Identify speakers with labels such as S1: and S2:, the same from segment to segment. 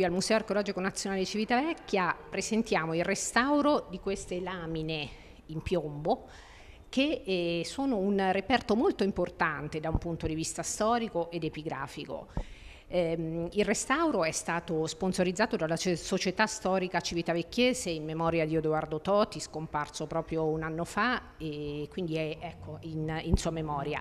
S1: qui al Museo Archeologico Nazionale Civitavecchia presentiamo il restauro di queste lamine in piombo che eh, sono un reperto molto importante da un punto di vista storico ed epigrafico. Eh, il restauro è stato sponsorizzato dalla Società Storica Civitavecchiese in memoria di Edoardo Toti, scomparso proprio un anno fa, e quindi è ecco, in, in, sua memoria.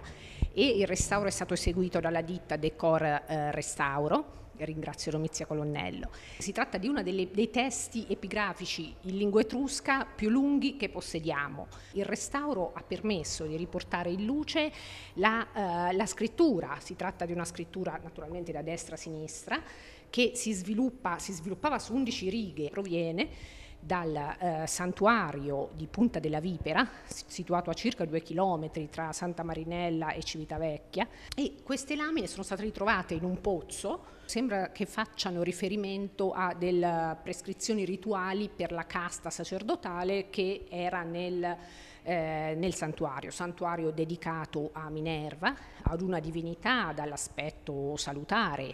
S1: E il restauro è stato eseguito dalla ditta Decor eh, Restauro ringrazio Romizia Colonnello. Si tratta di uno dei testi epigrafici in lingua etrusca più lunghi che possediamo. Il restauro ha permesso di riportare in luce la, eh, la scrittura, si tratta di una scrittura naturalmente da destra a sinistra, che si, sviluppa, si sviluppava su 11 righe, proviene dal eh, santuario di Punta della Vipera, situato a circa due chilometri tra Santa Marinella e Civitavecchia, e queste lamine sono state ritrovate in un pozzo, sembra che facciano riferimento a delle prescrizioni rituali per la casta sacerdotale che era nel eh, nel santuario, santuario dedicato a Minerva, ad una divinità dall'aspetto salutare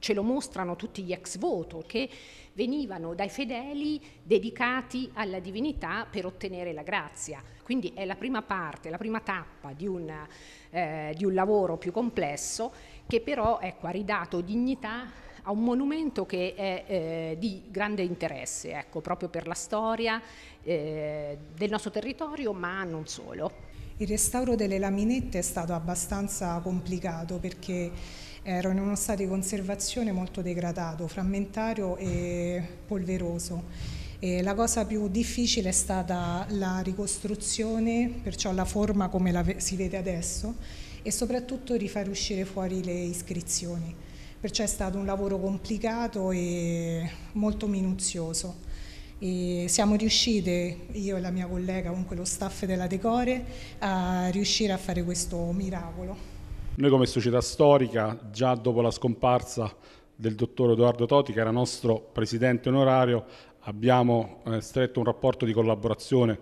S1: ce lo mostrano tutti gli ex voto che venivano dai fedeli dedicati alla divinità per ottenere la grazia. Quindi è la prima parte, la prima tappa di un, eh, di un lavoro più complesso che però ecco, ha ridato dignità a un monumento che è eh, di grande interesse, ecco, proprio per la storia eh, del nostro territorio, ma non solo.
S2: Il restauro delle laminette è stato abbastanza complicato perché erano in uno stato di conservazione molto degradato, frammentario e polveroso. E la cosa più difficile è stata la ricostruzione, perciò la forma come la si vede adesso e soprattutto rifar uscire fuori le iscrizioni. Perciò è stato un lavoro complicato e molto minuzioso. E siamo riuscite, io e la mia collega, comunque lo staff della Decore, a riuscire a fare questo miracolo.
S3: Noi come società storica, già dopo la scomparsa del dottor Edoardo Toti, che era nostro presidente onorario, abbiamo eh, stretto un rapporto di collaborazione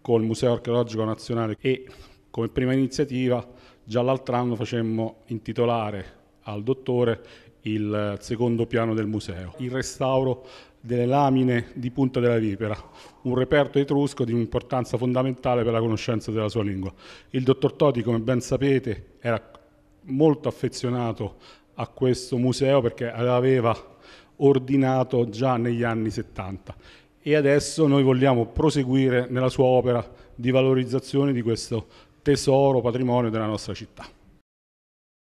S3: col Museo Archeologico Nazionale e come prima iniziativa già l'altro anno facemmo intitolare al dottore il secondo piano del museo. Il restauro delle lamine di punta della vipera, un reperto etrusco di un'importanza fondamentale per la conoscenza della sua lingua. Il dottor Toti, come ben sapete, era molto affezionato a questo museo perché l'aveva ordinato già negli anni 70 e adesso noi vogliamo proseguire nella sua opera di valorizzazione di questo tesoro patrimonio della nostra città.